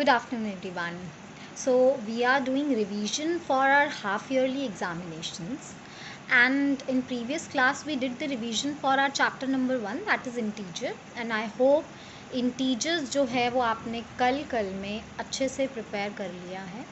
good afternoon everyone so we are doing revision for our half yearly examinations and in previous class we did the revision for our chapter number one, that is integer and I hope integers जो है वो आपने कल कल में अच्छे से prepare कर लिया है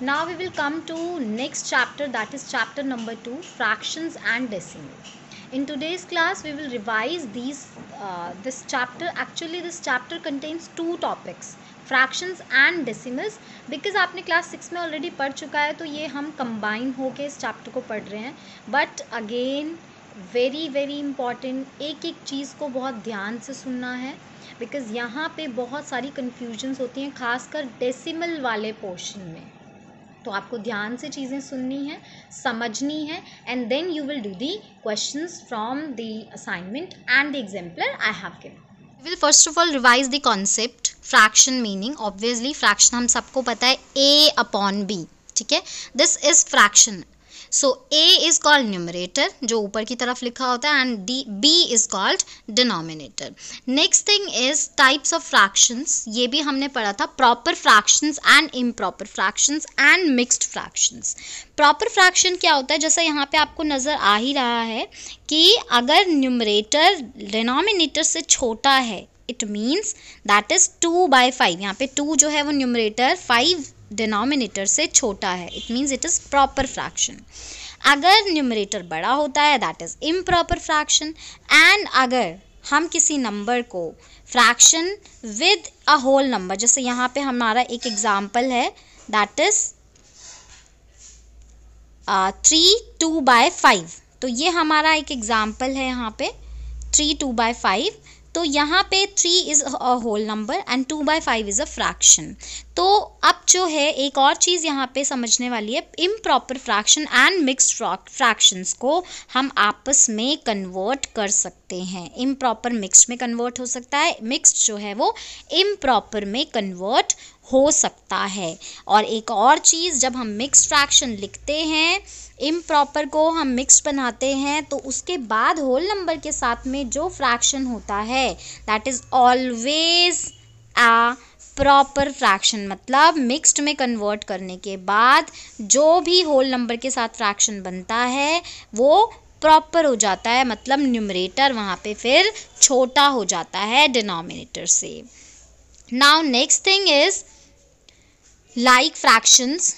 now we will come to next chapter that is chapter number two fractions and decimal in today's class we will revise these uh, this chapter actually this chapter contains two topics fractions and decimals because आपने class six में already पढ़ चुका है तो ये हम combine होके इस चैप्टर को पढ़ रहे हैं but again very very important एक एक चीज़ को बहुत ध्यान से सुनना है बिकॉज़ यहाँ पे बहुत सारी कन्फ्यूजन्स होती हैं खासकर डेसिमल वाले पोर्शन में तो आपको ध्यान से चीज़ें सुननी है समझनी है and then you will do the question from the assignment and the exemplar I have given will first of all revise the concept fraction meaning obviously fraction हम सबको पता है ए अपॉन बी ठीक है this is fraction so A is called numerator जो ऊपर की तरफ लिखा होता है and the B is called denominator next thing is types of fractions ये भी हमने पढ़ा था proper fractions and improper fractions and mixed fractions proper fraction क्या होता है जैसा यहाँ पे आपको नज़र आ ही रहा है कि अगर न्यूमरेटर डिनोमिनेटर से छोटा है it means that is two by five यहाँ पे टू जो है वो न्यूमरेटर फाइव डिनोमिनेटर से छोटा है it means it is proper fraction अगर न्यूमरेटर बड़ा होता है that is improper fraction and अगर हम किसी नंबर को fraction with a whole number जैसे यहाँ पे हमारा एक एग्जाम्पल है that is three two by five तो ये हमारा एक एग्ज़ाम्पल है यहाँ पे थ्री टू बाय फाइव तो यहाँ पे three is a whole number and two by five is a fraction तो अब जो है एक और चीज़ यहाँ पे समझने वाली है improper fraction and mixed fractions को हम आपस में कन्वर्ट कर सकते हैं इम प्रॉपर मिक्सड में कन्वर्ट हो सकता है मिक्सड जो है वो इम प्रॉपर में कन्वर्ट हो सकता है और एक और चीज़ जब हम मिक्स फ्रैक्शन लिखते हैं इम प्रॉपर को हम मिक्स बनाते हैं तो उसके बाद होल नंबर के साथ में जो फ्रैक्शन होता है that is always a proper fraction मतलब मिक्स्ड में कन्वर्ट करने के बाद जो भी होल नंबर के साथ फ्रैक्शन बनता है वो प्रॉपर हो जाता है मतलब न्यूमरेटर वहाँ पे फिर छोटा हो जाता है डिनोमिनेटर से now next thing is like fractions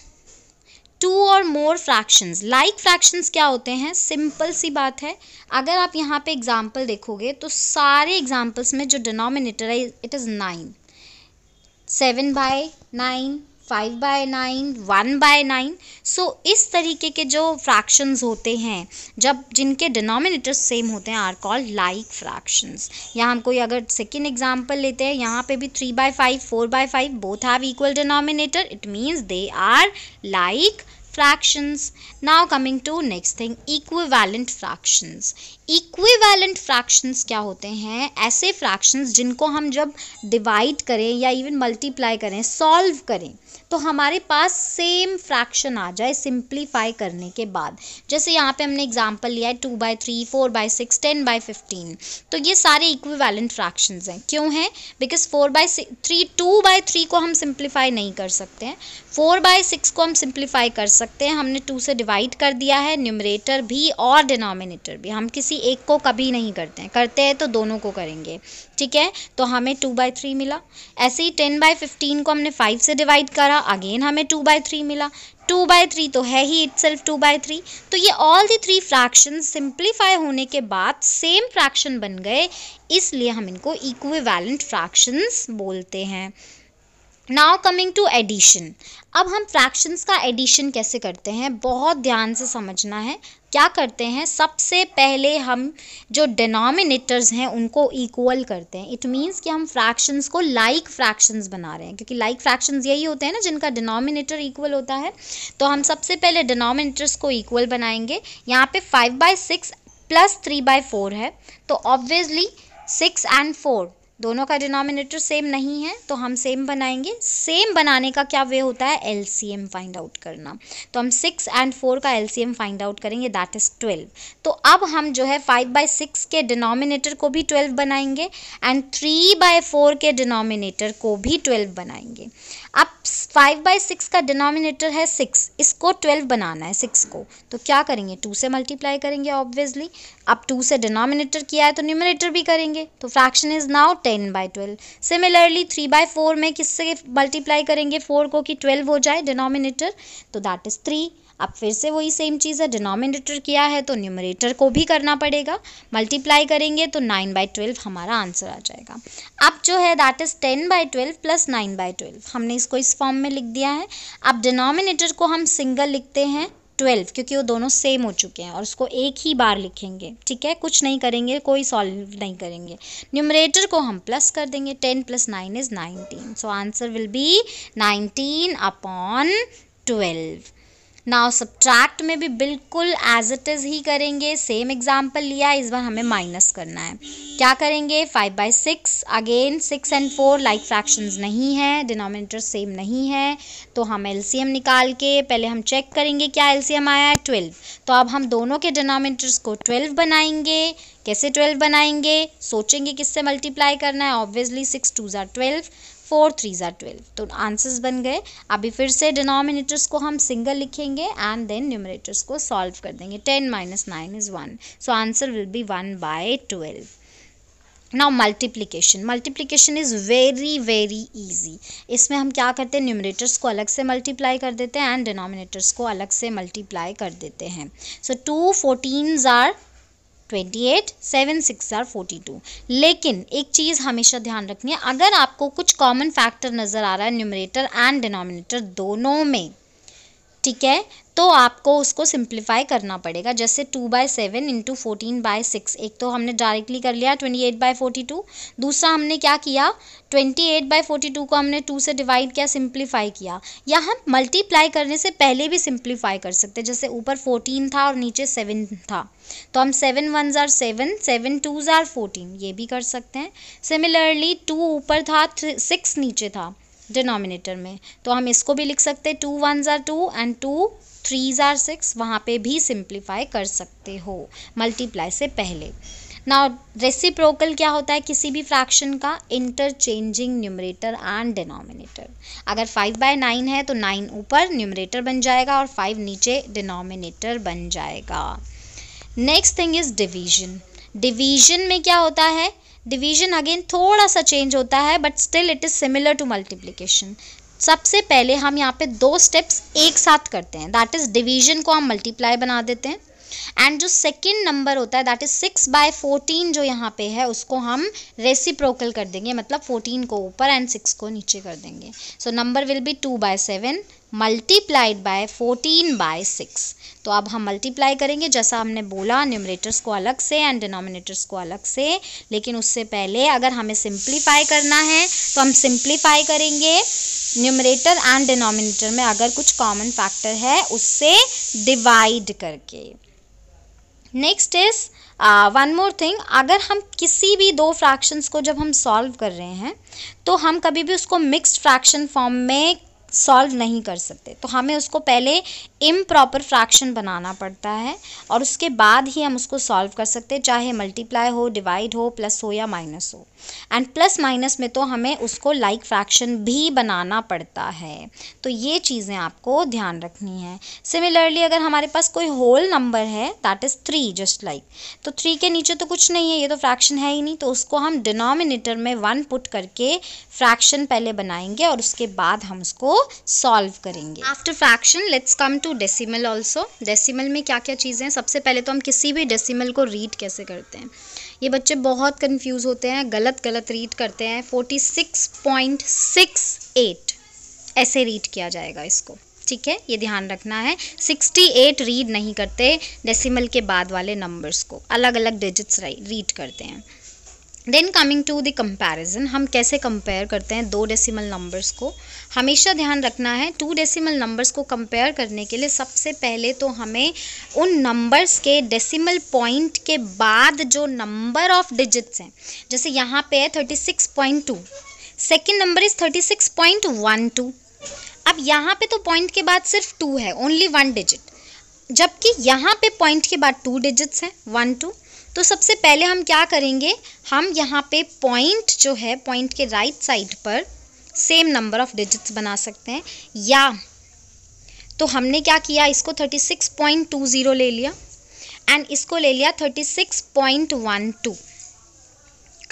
two और मोर फ्रैक्शंस लाइक फ्रैक्शंस क्या होते हैं सिंपल सी बात है अगर आप यहाँ पे एग्जाम्पल देखोगे तो सारे एग्जाम्पल्स में जो डिनोमिनेटर है it is nine seven by nine five by nine one by nine so इस तरीके के जो फ्रैक्शंस होते हैं जब जिनके डिनोमिनेटर्स सेम होते हैं आर कॉल्ड लाइक फ्रैक्शंस या हम कोई अगर सेकेंड एग्जाम्पल लेते हैं यहाँ पे भी three by five four by five both have equal denominator it means they are like fractions now coming to next thing equivalent equivalent fractions क्या होते हैं ऐसे फ्रैक्शंस जिनको हम जब डिवाइड करें या इवन मल्टीप्लाई करें सॉल्व करें तो हमारे पास सेम फ्रैक्शन आ जाए सिंप्लीफाई करने के बाद जैसे यहाँ पे हमने एग्जांपल लिया है two by three four by six ten by fifteen तो ये सारे इक्विवेलेंट फ्रैक्शंस हैं क्यों हैं because four by three two by three को हम सिंप्लीफाई नहीं कर सकते हैं फोर बाय सिक्स को हम सिंप्लीफाई कर सकते हैं हमने टू से डिवाइड कर दिया है न्यूमरेटर भी और डिनोमिनेटर भी हम किसी एक को कभी नहीं करते हैं करते हैं तो दोनों को करेंगे ठीक है तो हमें टू बाई थ्री मिला ऐसे ही टेन बाई फिफ्टीन को हमने फाइव से डिवाइड करा अगेन हमें टू बाई थ्री मिला टू बाई थ्री तो है ही itself two by three तो ये all the three fraction simplify होने के बाद सेम फ्रैक्शन बन गए इसलिए हम इनको वैलेंट फ्रैक्शंस बोलते हैं नाउ कमिंग टू एडिशन अब हम फ्रैक्शंस का एडिशन कैसे करते हैं बहुत ध्यान से समझना है क्या करते हैं सबसे पहले हम जो डिनोमिनेटर्स हैं उनको इक्वल करते हैं इट मींस कि हम फ्रैक्शंस को लाइक like फ्रैक्शंस बना रहे हैं क्योंकि लाइक like फ्रैक्शंस यही होते हैं ना जिनका डिनोमिनेटर इक्वल होता है तो हम सबसे पहले डिनोमिनेटर्स को इक्वल बनाएंगे यहाँ पे five by six plus three by four है तो ऑब्वियसली सिक्स एंड फोर दोनों का डिनोमिनेटर सेम नहीं है तो हम सेम बनाएंगे सेम बनाने का क्या वे होता है एल फाइंड आउट करना तो हम सिक्स एंड फोर का एल फाइंड आउट करेंगे दैट इज़ ट्वेल्व तो अब हम जो है फाइव बाई सिक्स के डिनोमिनेटर को भी ट्वेल्व बनाएंगे एंड थ्री बाय फोर के डिनोमिनेटर को भी ट्वेल्व बनाएंगे अब फाइव बाई सिक्स का डिनोमिनेटर है सिक्स इसको ट्वेल्व बनाना है सिक्स को तो क्या करेंगे टू से मल्टीप्लाई करेंगे ऑब्वियसली अब टू से डिनोमिनेटर किया है तो न्यूमिनेटर भी करेंगे तो fraction is now ten by twelve similarly three by four में किससे मल्टीप्लाई करेंगे फोर को कि ट्वेल्व हो जाए डिनोमिनेटर तो दैट इज़ थ्री अब फिर से वही सेम चीज़ है डिनोमिनेटर किया है तो न्यूमरेटर को भी करना पड़ेगा मल्टीप्लाई करेंगे तो नाइन बाई ट्वेल्व हमारा आंसर आ जाएगा अब जो है that is ten by twelve plus nine by twelve हमने इसको इस फॉर्म में लिख दिया है अब डिनोमिनेटर को हम सिंगल लिखते हैं ट्वेल्व क्योंकि वो दोनों सेम हो चुके हैं और उसको एक ही बार लिखेंगे ठीक है कुछ नहीं करेंगे कोई सॉल्व नहीं करेंगे न्यूमरेटर को हम प्लस कर देंगे ten plus nine is nineteen so answer will be nineteen upon twelve now subtract में भी बिल्कुल एज इट इज़ ही करेंगे सेम एग्जाम्पल लिया इस बार हमें माइनस करना है क्या करेंगे five by six again six and four like fractions नहीं है डिनोमिनेटर सेम नहीं है तो हम एलसीएम निकाल के पहले हम चेक करेंगे क्या एलसीएम आया है ट्वेल्व तो अब हम दोनों के डिनोमिनेटर्स को ट्वेल्व बनाएंगे कैसे ट्वेल्व बनाएंगे सोचेंगे किससे मल्टीप्लाई करना है obviously six two are twelve four three are twelve तो आंसर्स बन गए अभी फिर से डिनोमिनेटर्स को हम सिंगल लिखेंगे एंड देन न्यूमरेटर्स को सॉल्व कर देंगे ten minus nine is one so answer will be one by twelve now multiplication multiplication is very very easy इसमें हम क्या करते हैं न्यूमरेटर्स को अलग से मल्टीप्लाई कर देते हैं एंड डिनोमिनेटर्स को अलग से मल्टीप्लाई कर देते हैं so two fourteen are twenty eight seven six are forty two लेकिन एक चीज़ हमेशा ध्यान रखनी है अगर आपको कुछ कॉमन फैक्टर नज़र आ रहा है न्यूमरेटर एंड डिनोमिनेटर दोनों में ठीक है तो आपको उसको सिंप्लीफाई करना पड़ेगा जैसे two by seven into fourteen by six एक तो हमने डायरेक्टली कर लिया twenty eight by forty two दूसरा हमने क्या किया twenty eight by forty two को हमने टू से डिवाइड किया सिंप्लीफाई किया या हम मल्टीप्लाई करने से पहले भी सिंप्लीफाई कर सकते जैसे ऊपर फोर्टीन था और नीचे सेवन था तो हम सेवन वन ज़ार सेवन सेवन टू ज़ार फोर्टीन ये भी कर सकते हैं सिमिलरली टू ऊपर था सिक्स नीचे था डिनोमिनेटर में तो हम इसको भी लिख सकते हैं टू वन ज़ार टू एंड टू थ्री ज़ार सिक्स वहाँ पे भी सिंप्लीफाई कर सकते हो मल्टीप्लाई से पहले नाउ रेसिप्रोकल क्या होता है किसी भी फ्रैक्शन का इंटरचेंजिंग न्यूमरेटर एंड डिनोमिनेटर अगर फाइव बाय नाइन है तो नाइन ऊपर न्यूमरेटर बन जाएगा और फाइव नीचे डिनोमिनेटर बन जाएगा next thing is division division में क्या होता है डिवीजन अगेन थोड़ा सा चेंज होता है but still it is similar to multiplication सबसे पहले हम यहाँ पे दो स्टेप्स एक साथ करते हैं दैट इज़ डिवीजन को हम मल्टीप्लाई बना देते हैं एंड जो सेकेंड नंबर होता है that is six by fourteen जो यहाँ पे है उसको हम रेसिप्रोकल कर देंगे मतलब फोर्टीन को ऊपर एंड सिक्स को नीचे कर देंगे so number will be two by seven multiplied by fourteen by six तो अब हम मल्टीप्लाई करेंगे जैसा हमने बोला न्यूमरेटर्स को अलग से एंड डिनोमिनेटर्स को अलग से लेकिन उससे पहले अगर हमें सिंप्लीफाई करना है तो हम सिंप्लीफाई करेंगे न्यूमरेटर एंड डिनोमिनेटर में अगर कुछ कॉमन फैक्टर है उससे डिवाइड करके next is one more thing अगर हम किसी भी दो फ्रैक्शंस को जब हम सॉल्व कर रहे हैं तो हम कभी भी उसको मिक्स्ड फ्रैक्शन फॉर्म में सॉल्व नहीं कर सकते तो हमें उसको पहले इम प्रॉपर फ्रैक्शन बनाना पड़ता है और उसके बाद ही हम उसको सॉल्व कर सकते चाहे मल्टीप्लाई हो डिवाइड हो प्लस हो या माइनस हो एंड प्लस माइनस में तो हमें उसको लाइक like फ्रैक्शन भी बनाना पड़ता है तो ये चीज़ें आपको ध्यान रखनी है सिमिलरली अगर हमारे पास कोई होल नंबर है that is three just like तो थ्री के नीचे तो कुछ नहीं है ये तो फ्रैक्शन है ही नहीं तो उसको हम डिनोमिनेटर में वन पुट करके फ्रैक्शन पहले बनाएंगे और उसके बाद हम उसको सॉल्व करेंगे after fraction let's come to decimal also decimal में क्या क्या चीज़ें सबसे पहले तो हम किसी भी डेसीमल को रीड कैसे करते हैं ये बच्चे बहुत कंफ्यूज होते हैं गलत गलत रीड करते हैं 46.68 सिक्स पॉइंट सिक्स एट ऐसे रीड किया जाएगा इसको ठीक है ये ध्यान रखना है सिक्सटी एट रीड नहीं करते डेसिमल के बाद वाले नंबर्स को अलग अलग डिजिट्स रीड करते हैं then coming to the comparison हम कैसे कंपेयर करते हैं दो डेसिमल नंबर्स को हमेशा ध्यान रखना है टू डेसिमल नंबर्स को कंपेयर करने के लिए सबसे पहले तो हमें उन नंबर्स के डेसिमल पॉइंट के बाद जो नंबर ऑफ डिजिट्स हैं जैसे यहाँ पे है thirty six point two second number is thirty six point one two अब यहाँ पे तो पॉइंट के बाद सिर्फ टू है ओनली वन डिजिट जबकि यहाँ पे पॉइंट के बाद टू डिजिट्स हैं वन टू तो सबसे पहले हम क्या करेंगे हम यहाँ पे पॉइंट जो है पॉइंट के राइट right साइड पर सेम नंबर ऑफ डिजिट्स बना सकते हैं या तो हमने क्या किया इसको 36.20 ले लिया एंड इसको ले लिया 36.12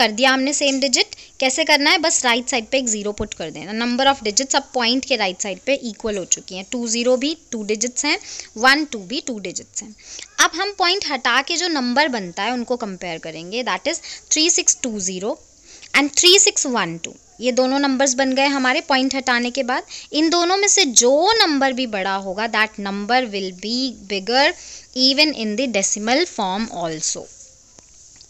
कर दिया हमने सेम डिजिट कैसे करना है बस राइट साइड पे एक ज़ीरो पुट कर देना नंबर ऑफ डिजिट्स अब पॉइंट के राइट साइड पे इक्वल हो चुकी हैं टू ज़ीरो भी टू डिजिट्स हैं वन टू भी टू डिजिट्स हैं अब हम पॉइंट हटा के जो नंबर बनता है उनको कंपेयर करेंगे that is three six two zero and three six one two ये दोनों नंबर्स बन गए हमारे पॉइंट हटाने के बाद इन दोनों में से जो नंबर भी बड़ा होगा that number will be bigger even in the decimal form also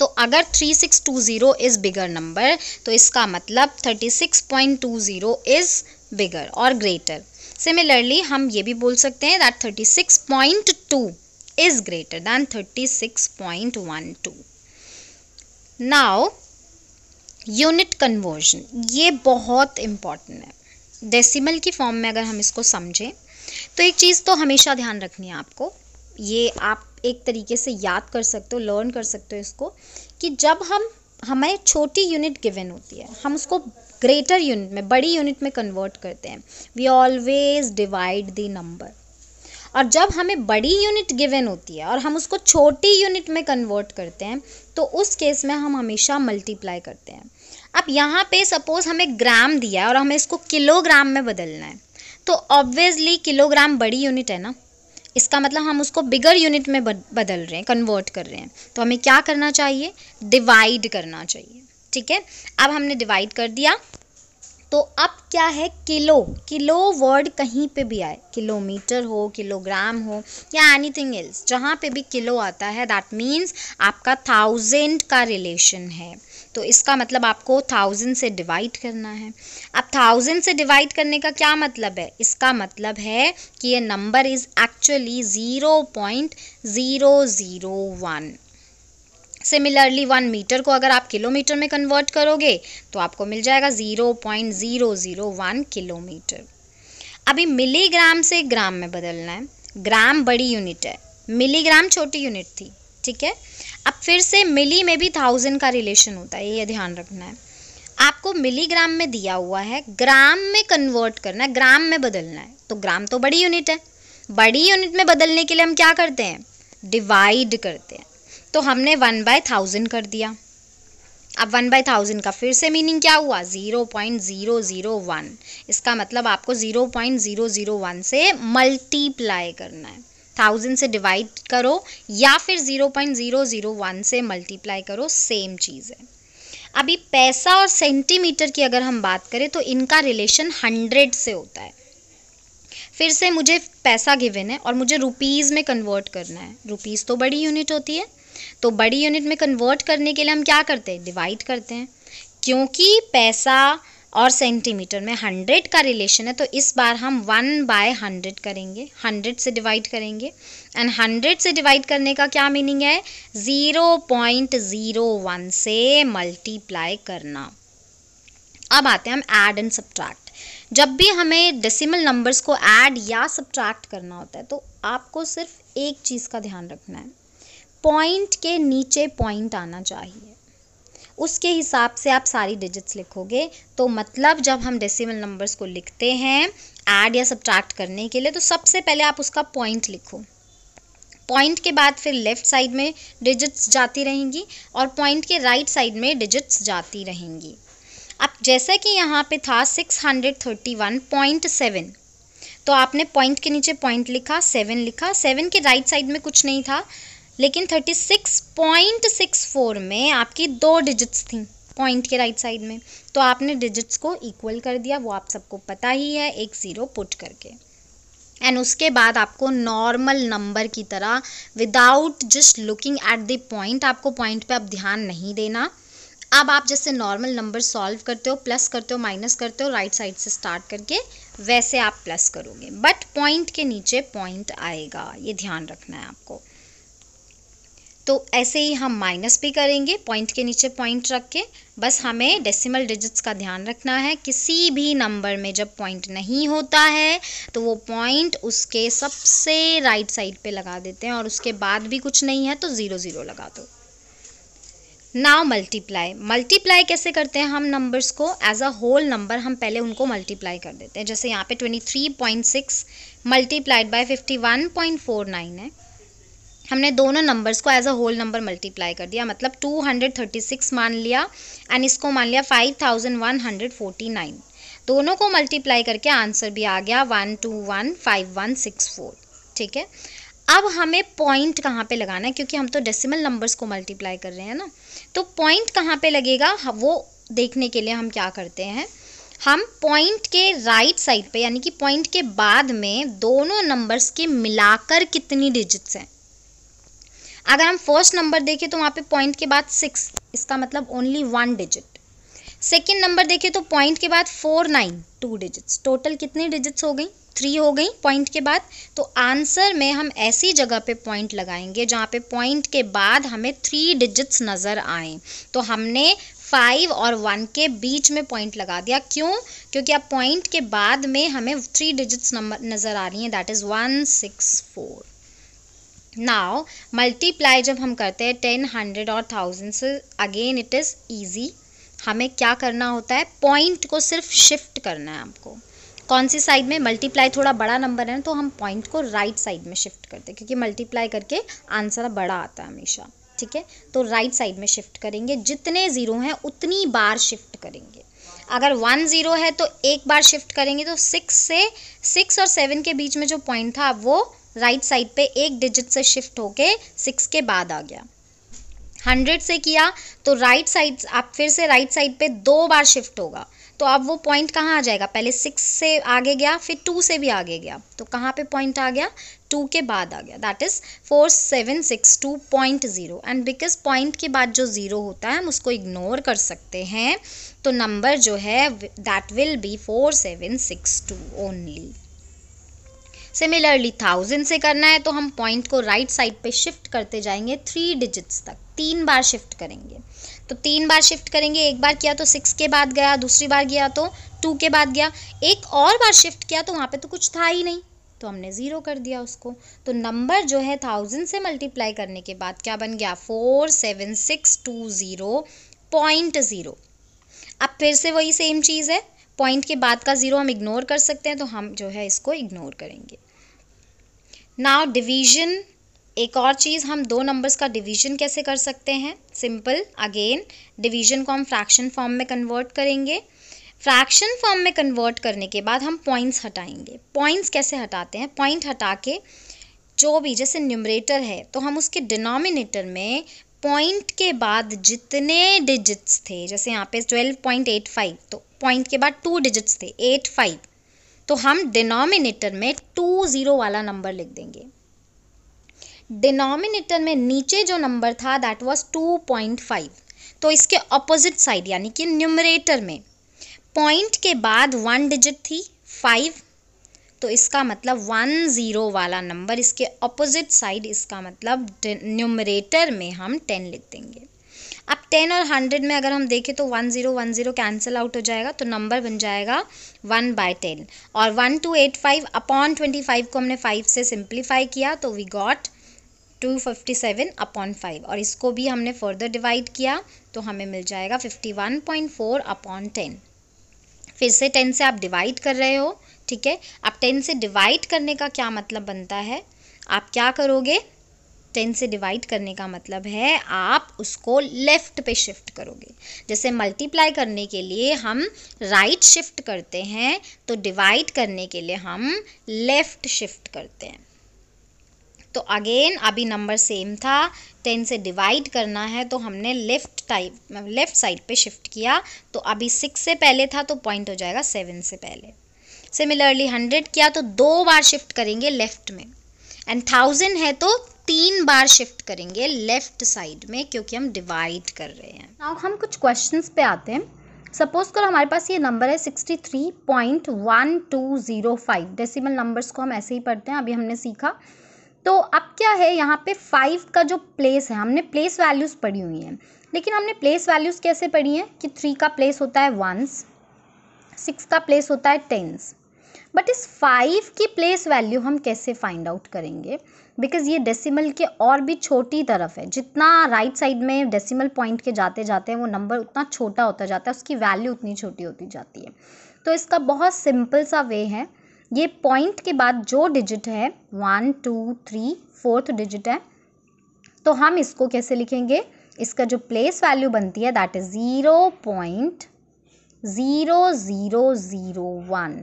तो अगर 3620 इज़ बिगर नंबर तो इसका मतलब 36.20 इज़ बिगर और ग्रेटर सिमिलरली हम ये भी बोल सकते हैं that 36.2 six point one two now unit conversion ये बहुत इम्पॉर्टेंट है डेसिमल की फॉर्म में अगर हम इसको समझें तो एक चीज़ तो हमेशा ध्यान रखनी है आपको ये आप एक तरीके से याद कर सकते हो लर्न कर सकते हो इसको कि जब हम हमें छोटी यूनिट गिवन होती है हम उसको ग्रेटर यूनिट में बड़ी यूनिट में कन्वर्ट करते हैं we always divide the number और जब हमें बड़ी यूनिट गिवन होती है और हम उसको छोटी यूनिट में कन्वर्ट करते हैं तो उस केस में हम हमेशा मल्टीप्लाई करते हैं अब यहाँ पे सपोज़ हमें ग्राम दिया है और हमें इसको किलोग्राम में बदलना है तो ऑब्वियसली किलोग्राम बड़ी यूनिट है ना इसका मतलब हम उसको बिगर यूनिट में बदल रहे हैं कन्वर्ट कर रहे हैं तो हमें क्या करना चाहिए डिवाइड करना चाहिए ठीक है अब हमने डिवाइड कर दिया तो अब क्या है किलो किलो वर्ड कहीं पे भी आए किलोमीटर हो किलोग्राम हो या एनीथिंग एल्स जहाँ पे भी किलो आता है दैट मीन्स आपका थाउजेंड का रिलेशन है तो इसका मतलब आपको थाउजेंड से डिवाइड करना है अब थाउजेंड से डिवाइड करने का क्या मतलब है इसका मतलब है कि ये number is actually zero point zero zero one similarly one metre को अगर आप किलोमीटर में कन्वर्ट करोगे तो आपको मिल जाएगा zero point zero zero one kilometre अभी मिलीग्राम से ग्राम में बदलना है ग्राम बड़ी यूनिट है मिलीग्राम छोटी यूनिट थी ठीक है अब फिर से मिली में भी थाउजेंड का रिलेशन होता है ये ध्यान रखना है आपको मिलीग्राम में दिया हुआ है ग्राम में कन्वर्ट करना है ग्राम में बदलना है तो ग्राम तो बड़ी यूनिट है बड़ी यूनिट में बदलने के लिए हम क्या करते हैं डिवाइड करते हैं तो हमने वन बाय थाउजेंड कर दिया अब वन बाई थाउजेंड का फिर से मीनिंग क्या हुआ zero point zero zero one इसका मतलब आपको zero point zero zero one से मल्टीप्लाई करना है थाउजेंड से डिवाइड करो या फिर zero point zero zero one से मल्टीप्लाई करो सेम चीज़ है अभी पैसा और सेंटीमीटर की अगर हम बात करें तो इनका रिलेशन हंड्रेड से होता है फिर से मुझे पैसा गिवन है और मुझे रुपीज़ में कन्वर्ट करना है रुपीज़ तो बड़ी यूनिट होती है तो बड़ी यूनिट में कन्वर्ट करने के लिए हम क्या करते हैं डिवाइड करते हैं क्योंकि पैसा और सेंटीमीटर में हंड्रेड का रिलेशन है तो इस बार हम वन बाय हंड्रेड करेंगे हंड्रेड से डिवाइड करेंगे एंड हंड्रेड से डिवाइड करने का क्या मीनिंग है ज़ीरो पॉइंट ज़ीरो वन से मल्टीप्लाई करना अब आते हैं हम ऐड एंड सब्ट्रैक्ट जब भी हमें डेसिमल नंबर्स को ऐड या सब्ट्रैक्ट करना होता है तो आपको सिर्फ एक चीज़ का ध्यान रखना है पॉइंट के नीचे पॉइंट आना चाहिए उसके हिसाब से आप सारी डिजिट्स लिखोगे तो मतलब जब हम डेसिमल नंबर्स को लिखते हैं ऐड या सब्ट्रैक्ट करने के लिए तो सबसे पहले आप उसका पॉइंट लिखो पॉइंट के बाद फिर लेफ़्ट साइड में डिजिट्स जाती रहेंगी और पॉइंट के राइट right साइड में डिजिट्स जाती रहेंगी अब जैसा कि यहाँ पे था 631.7 तो आपने पॉइंट के नीचे पॉइंट लिखा सेवन लिखा सेवन के राइट right साइड में कुछ नहीं था लेकिन 36.64 में आपकी दो डिजिट्स थी पॉइंट के राइट साइड में तो आपने डिजिट्स को इक्वल कर दिया वो आप सबको पता ही है एक ज़ीरो पुट करके एंड उसके बाद आपको नॉर्मल नंबर की तरह without just looking at the point आपको पॉइंट पे अब ध्यान नहीं देना अब आप जैसे नॉर्मल नंबर सॉल्व करते हो प्लस करते हो माइनस करते हो राइट साइड से स्टार्ट करके वैसे आप प्लस करोगे बट पॉइंट के नीचे पॉइंट आएगा ये ध्यान रखना है आपको तो ऐसे ही हम माइनस भी करेंगे पॉइंट के नीचे पॉइंट रख के बस हमें डेसिमल डिजिट्स का ध्यान रखना है किसी भी नंबर में जब पॉइंट नहीं होता है तो वो पॉइंट उसके सबसे राइट साइड पे लगा देते हैं और उसके बाद भी कुछ नहीं है तो ज़ीरो ज़ीरो लगा दो नाउ मल्टीप्लाई मल्टीप्लाई कैसे करते हैं हम नंबर्स को एज अ होल नंबर हम पहले उनको मल्टीप्लाई कर देते हैं जैसे यहाँ पे twenty three point six multiplied by fifty one point four nine है हमने दोनों नंबर्स को as a whole number multiply कर दिया मतलब 236 मान लिया एंड इसको मान लिया 5149 दोनों को मल्टीप्लाई करके आंसर भी आ गया one two one five one six four ठीक है अब हमें पॉइंट कहाँ पे लगाना है क्योंकि हम तो डेसिमल नंबर्स को मल्टीप्लाई कर रहे हैं ना तो पॉइंट कहाँ पे लगेगा वो देखने के लिए हम क्या करते हैं हम पॉइंट के राइट साइड पे यानी कि पॉइंट के बाद में दोनों नंबर्स के मिलाकर कितनी डिजिट्स हैं अगर हम फर्स्ट नंबर देखें तो वहाँ पे पॉइंट के बाद सिक्स इसका मतलब only one digit second number देखें तो पॉइंट के बाद four nine two digits total कितनी डिजिट्स हो गई थ्री हो गई पॉइंट के बाद तो आंसर में हम ऐसी जगह पे पॉइंट लगाएंगे जहाँ पे पॉइंट के बाद हमें थ्री डिजिट्स नज़र आए तो हमने फाइव और वन के बीच में पॉइंट लगा दिया क्यों क्योंकि अब पॉइंट के बाद में हमें थ्री डिजिट्स नंबर नज़र आ रही हैं that is one six four now multiply जब हम करते हैं टेन हंड्रेड और थाउजेंड से अगेन इट इज़ ईजी हमें क्या करना होता है पॉइंट को सिर्फ शिफ्ट करना है आपको कौन सी साइड में मल्टीप्लाई थोड़ा बड़ा नंबर है तो हम पॉइंट को राइट right साइड में शिफ्ट करते हैं क्योंकि मल्टीप्लाई करके आंसर बड़ा आता है हमेशा ठीक है तो राइट right साइड में शिफ्ट करेंगे जितने ज़ीरो हैं उतनी बार शिफ्ट करेंगे अगर वन ज़ीरो है तो एक बार शिफ्ट करेंगे तो सिक्स से सिक्स और सेवन के बीच में जो पॉइंट था वो राइट right साइड पे एक डिजिट से शिफ्ट होके सिक्स के बाद आ गया हंड्रेड से किया तो राइट right साइड आप फिर से राइट right साइड पे दो बार शिफ्ट होगा तो अब वो पॉइंट कहाँ आ जाएगा पहले सिक्स से आगे गया फिर टू से भी आगे गया तो कहाँ पे पॉइंट आ गया टू के बाद आ गया that is four seven six two point zero and because point के बाद जो ज़ीरो होता है हम उसको इग्नोर कर सकते हैं तो नंबर जो है that will be four seven six two only similarly thousand से करना है तो हम पॉइंट को राइट right साइड पे शिफ्ट करते जाएंगे थ्री डिजिट्स तक तीन बार शिफ्ट करेंगे तो तीन बार शिफ्ट करेंगे एक बार किया तो सिक्स के बाद गया दूसरी बार गया तो टू के बाद गया एक और बार शिफ्ट किया तो वहाँ पे तो कुछ था ही नहीं तो हमने ज़ीरो कर दिया उसको तो नंबर जो है थाउजेंड से मल्टीप्लाई करने के बाद क्या बन गया four seven six two zero point zero अब फिर से वही सेम चीज़ है पॉइंट के बाद का ज़ीरो हम इग्नोर कर सकते हैं तो हम जो है इसको इग्नोर करेंगे नाउ डिवीजन एक और चीज़ हम दो नंबर्स का डिवीजन कैसे कर सकते हैं सिंपल अगेन डिवीजन को हम फ्रैक्शन फॉर्म में कन्वर्ट करेंगे फ्रैक्शन फॉर्म में कन्वर्ट करने के बाद हम पॉइंट्स हटाएंगे पॉइंट्स कैसे हटाते हैं पॉइंट हटा के जो भी जैसे न्यूमरेटर है तो हम उसके डिनोमिनेटर में पॉइंट के बाद जितने डिजिट्स थे जैसे यहाँ पे ट्वेल्व पॉइंट एट फाइव तो पॉइंट के बाद टू डिजिट्स थे एट फाइव तो हम डिनोमिनेटर में टू ज़ीरो वाला नंबर लिख देंगे डिनोमिनेटर में नीचे जो नंबर था that was two point five तो इसके अपोजिट साइड यानी कि न्यूमरेटर में पॉइंट के बाद वन डिजिट थी फाइव तो इसका मतलब वन ज़ीरो वाला नंबर इसके अपोजिट साइड इसका मतलब न्यूमरेटर में हम टेन लिख देंगे अब टेन और हंड्रेड में अगर हम देखें तो one zero one zero cancel out हो जाएगा तो नंबर बन जाएगा वन बाय टेन और one two eight five upon twenty five को हमने फाइव से सिंप्लीफाई किया तो we got two fifty seven upon five और इसको भी हमने फर्दर डिवाइड किया तो हमें मिल जाएगा fifty one point four upon ten फिर से टेन से आप डिवाइड कर रहे हो ठीक है अब टेन से डिवाइड करने का क्या मतलब बनता है आप क्या करोगे टेन से डिवाइड करने का मतलब है आप उसको लेफ़्ट पे शिफ्ट करोगे जैसे मल्टीप्लाई करने के लिए हम राइट right शिफ्ट करते हैं तो डिवाइड करने के लिए हम लेफ़्ट शिफ्ट करते हैं तो अगेन अभी नंबर सेम था टेन से डिवाइड करना है तो हमने लेफ़्ट टाइप लेफ़्ट साइड पे शिफ्ट किया तो अभी सिक्स से पहले था तो पॉइंट हो जाएगा सेवन से पहले सिमिलरली हंड्रेड किया तो दो बार शिफ्ट करेंगे लेफ्ट में एंड थाउजेंड है तो तीन बार शिफ्ट करेंगे लेफ्ट साइड में क्योंकि हम डिवाइड कर रहे हैं अब हम कुछ क्वेश्चंस पे आते हैं सपोज करो हमारे पास ये नंबर है sixty three point one two zero five decimal numbers को हम ऐसे ही पढ़ते हैं अभी हमने सीखा तो अब क्या है यहाँ पे फाइव का जो प्लेस है हमने प्लेस वैल्यूज़ पढ़ी हुई हैं लेकिन हमने प्लेस वैल्यूज़ कैसे पढ़ी हैं कि थ्री का प्लेस होता है वंस सिक्स का प्लेस होता है टेंस बट इस फाइव की प्लेस वैल्यू हम कैसे फाइंड आउट करेंगे बिकॉज ये डेसिमल के और भी छोटी तरफ है जितना राइट right साइड में डेसिमल पॉइंट के जाते जाते हैं वो नंबर उतना छोटा होता जाता है उसकी वैल्यू उतनी छोटी होती जाती है तो इसका बहुत सिंपल सा वे है ये पॉइंट के बाद जो डिजिट है one two three fourth digit है तो हम इसको कैसे लिखेंगे इसका जो प्लेस वैल्यू बनती है that is zero point zero zero zero one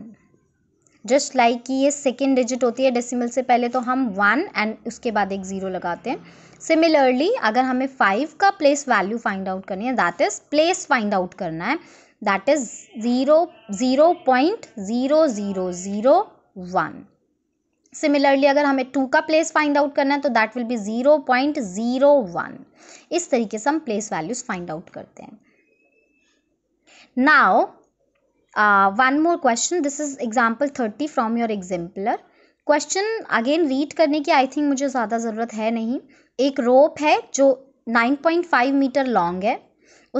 just like कि ये सेकेंड डिजिट होती है डेसिमल से पहले तो हम वन एंड उसके बाद एक ज़ीरो लगाते हैं सिमिलरली अगर हमें फाइव का प्लेस वैल्यू फाइंड आउट करनी है that is place find out करना है that is zero zero point zero zero zero one similarly अगर हमें टू का प्लेस फाइंड आउट करना है तो that will be zero point zero one इस तरीके से हम प्लेस वैल्यूज़ फाइंड आउट करते हैं now Uh, one more question. This is example 30 from your exemplar. Question again read करने की आई थिंक मुझे ज़्यादा ज़रूरत है नहीं एक रोप है जो 9.5 मीटर लॉन्ग है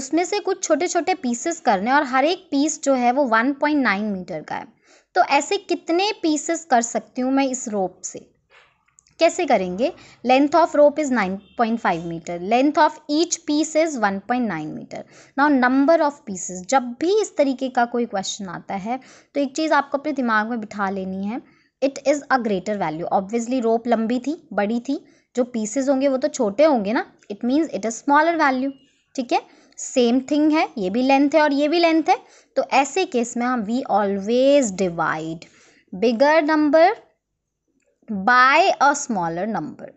उसमें से कुछ छोटे छोटे पीसेस करने और हर एक पीस जो है वो 1.9 मीटर का है तो ऐसे कितने पीसेस कर सकती हूँ मैं इस रोप से कैसे करेंगे length of rope is nine point five metre length of each piece is one point nine metre now number of pieces जब भी इस तरीके का कोई क्वेश्चन आता है तो एक चीज़ आपको अपने दिमाग में बिठा लेनी है it is a greater value obviously rope लंबी थी बड़ी थी जो पीसेज होंगे वो तो छोटे होंगे ना it means it is smaller value ठीक है सेम थिंग है ये भी लेंथ है और ये भी लेंथ है तो ऐसे केस में हम we always divide bigger number by a smaller number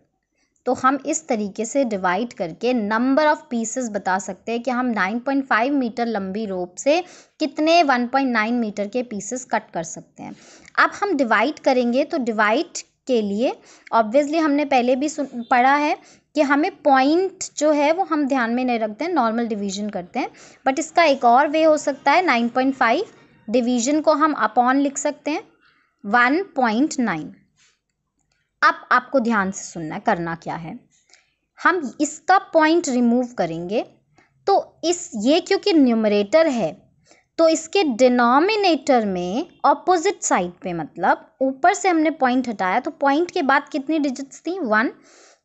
तो हम इस तरीके से डिवाइड करके नंबर ऑफ़ पीसेस बता सकते हैं कि हम 9.5 मीटर लंबी रोप से कितने 1.9 मीटर के पीसेस कट कर सकते हैं अब हम डिवाइड करेंगे तो डिवाइड के लिए ऑब्वियसली हमने पहले भी सुन पढ़ा है कि हमें पॉइंट जो है वो हम ध्यान में नहीं रखते हैं नॉर्मल डिवीजन करते हैं बट इसका एक और वे हो सकता है नाइन डिवीजन को हम अपॉन लिख सकते हैं वन अब आपको ध्यान से सुनना है करना क्या है हम इसका पॉइंट रिमूव करेंगे तो इस ये क्योंकि न्यूमरेटर है तो इसके डिनोमिनेटर में ऑपोजिट साइड पे मतलब ऊपर से हमने पॉइंट हटाया तो पॉइंट के बाद कितनी डिजिट्स थी वन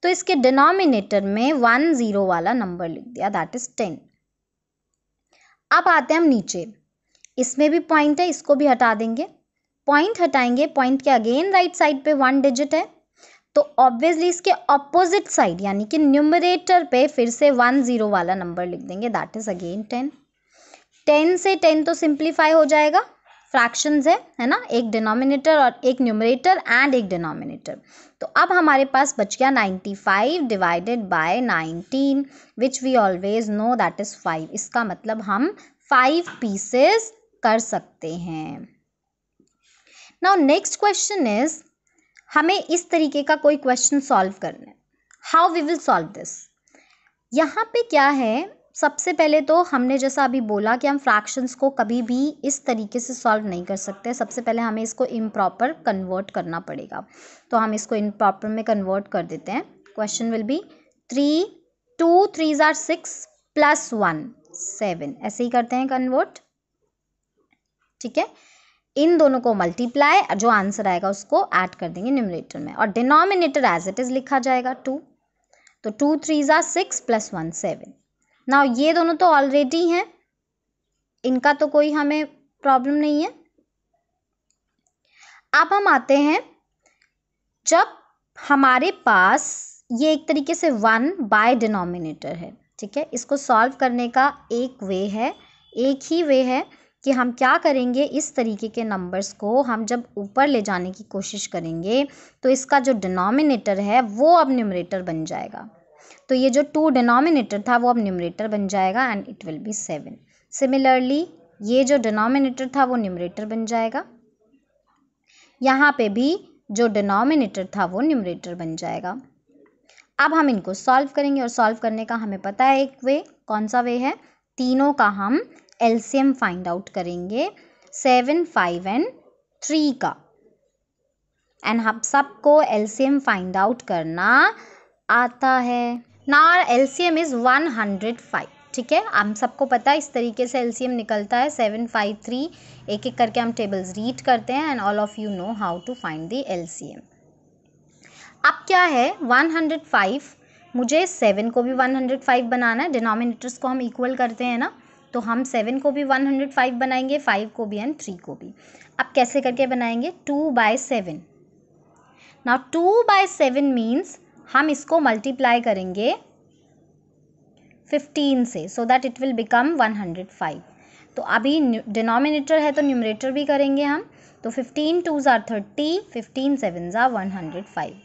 तो इसके डिनोमिनेटर में वन ज़ीरो वाला नंबर लिख दिया दैट इज़ टेन अब आते हैं हम नीचे इसमें भी पॉइंट है इसको भी हटा देंगे पॉइंट हटाएंगे पॉइंट के अगेन राइट साइड पे वन डिजिट है तो ऑब्वियसली इसके अपोजिट साइड यानी कि न्यूमरेटर पे फिर से वन ज़ीरो वाला नंबर लिख देंगे that is again ten ten से टेन तो सिंप्लीफाई हो जाएगा फ्रैक्शंस है है ना एक डिनोमिनेटर और एक न्यूमरेटर एंड एक डिनोमिनेटर तो अब हमारे पास बच गया ninety five divided by nineteen which we always know that is five इसका मतलब हम फाइव पीसेस कर सकते हैं नाउ नेक्स्ट क्वेश्चन इज हमें इस तरीके का कोई क्वेश्चन सॉल्व करना है how we will solve this यहाँ पे क्या है सबसे पहले तो हमने जैसा अभी बोला कि हम फ्रैक्शंस को कभी भी इस तरीके से सॉल्व नहीं कर सकते सबसे पहले हमें इसको इम्प्रॉपर कन्वर्ट करना पड़ेगा तो हम इसको इम्प्रॉपर में कन्वर्ट कर देते हैं question will be three two three ज़ार सिक्स प्लस वन सेवन ऐसे ही करते हैं कन्वर्ट ठीक है इन दोनों को मल्टीप्लाई जो आंसर आएगा उसको ऐड कर देंगे न्यूमरेटर में और डिनोमिनेटर एज इट इज़ लिखा जाएगा टू तो टू थ्री ज़ा सिक्स प्लस वन सेवन ना ये दोनों तो ऑलरेडी हैं इनका तो कोई हमें प्रॉब्लम नहीं है अब हम आते हैं जब हमारे पास ये एक तरीके से वन बाय डिनोमिनेटर है ठीक है इसको सॉल्व करने का एक वे है एक ही वे है कि हम क्या करेंगे इस तरीके के नंबर्स को हम जब ऊपर ले जाने की कोशिश करेंगे तो इसका जो डिनोमिनेटर है वो अब न्यूमरेटर बन जाएगा तो ये जो टू डिनोमिनेटर था वो अब न्यूमरेटर बन जाएगा and it will be seven similarly ये जो डिनोमिनेटर था वो न्यूमरेटर बन जाएगा यहाँ पे भी जो डिनोमिनेटर था वो न्यूमरेटर बन जाएगा अब हम इनको सॉल्व करेंगे और सॉल्व करने का हमें पता है एक वे कौन सा वे है तीनों का हम एलसीएम फाइंड आउट करेंगे सेवन फाइव एंड थ्री का एंड हम सबको एलसीएम फाइंड आउट करना आता है ना LCM is one hundred five ठीक है हम सबको पता है इस तरीके से एलसीएम निकलता है सेवन फाइव थ्री एक एक करके हम टेबल्स रीड करते हैं and all of you know how to find the LCM अब क्या है वन हंड्रेड फाइव मुझे सेवन को भी वन हंड्रेड फाइव बनाना है डिनोमिनेटर्स को हम इक्वल करते हैं ना तो हम सेवन को भी वन हंड्रेड फाइव बनाएंगे फाइव को भी एंड थ्री को भी अब कैसे करके बनाएंगे two by seven now two by seven means हम इसको मल्टीप्लाई करेंगे फिफ्टीन से so that it will become one hundred five तो अभी डिनोमिनेटर है तो न्यूमरेटर भी करेंगे हम तो फिफ्टीन टू ज़ार थर्टी फिफ्टीन सेवन ज़ार one hundred five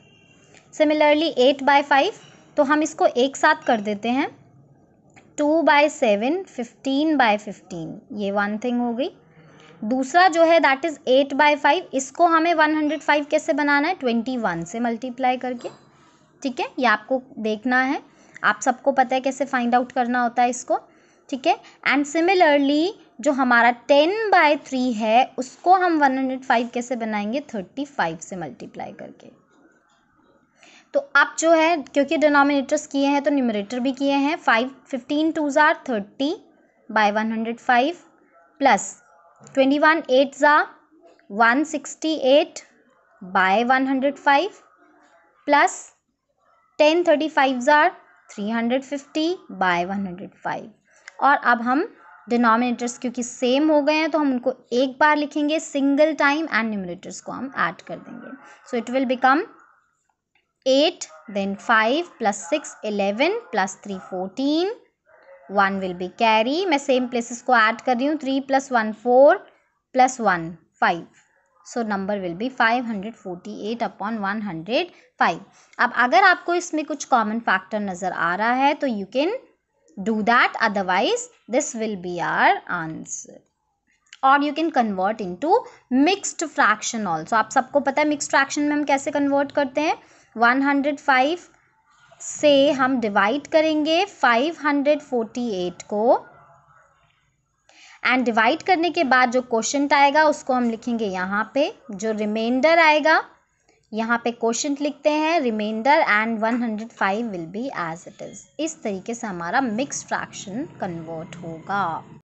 similarly eight by five तो हम इसको एक साथ कर देते हैं two by seven fifteen by fifteen ये वन थिंग हो गई दूसरा जो है that is eight by five इसको हमें वन हंड्रेड फाइव कैसे बनाना है ट्वेंटी वन से मल्टीप्लाई करके ठीक है ये आपको देखना है आप सबको पता है कैसे फाइंड आउट करना होता है इसको ठीक है एंड सिमिलरली जो हमारा टेन बाय थ्री है उसको हम वन हंड्रेड फाइव कैसे बनाएंगे थर्टी फाइव से मल्टीप्लाई करके तो अब जो है क्योंकि डिनोमिनेटर्स किए हैं तो न्यूमरेटर भी किए हैं फाइव फिफ्टीन टू ज़ार thirty by one hundred five plus twenty one eight ज़ा one sixty eight by one hundred five plus ten thirty five ज़ार three hundred fifty by one hundred five और अब हम denominators क्योंकि same हो गए हैं तो हम उनको एक बार लिखेंगे सिंगल टाइम एंड न्यूमरेटर्स को हम ऐड कर देंगे so it will become 8 then 5 plus 6 11 plus 3 14 1 will be carry मैं same places को add कर रही हूँ 3 plus 1 4 plus 1 5 so number will be 548 upon 105 अब अगर आपको इसमें कुछ कॉमन फैक्टर नज़र आ रहा है तो you can do that otherwise this will be our answer और you can convert into mixed fraction also आप सबको पता है मिक्स्ड फ्रैक्शन में हम कैसे कन्वर्ट करते हैं 105 से हम डिवाइड करेंगे 548 को एंड डिवाइड करने के बाद जो क्वेश्चन आएगा उसको हम लिखेंगे यहाँ पे जो रिमाइंडर आएगा यहाँ पे क्वेश्चन लिखते हैं reminder and 105 will be as it is इस तरीके से हमारा मिक्स फ्रैक्शन कन्वर्ट होगा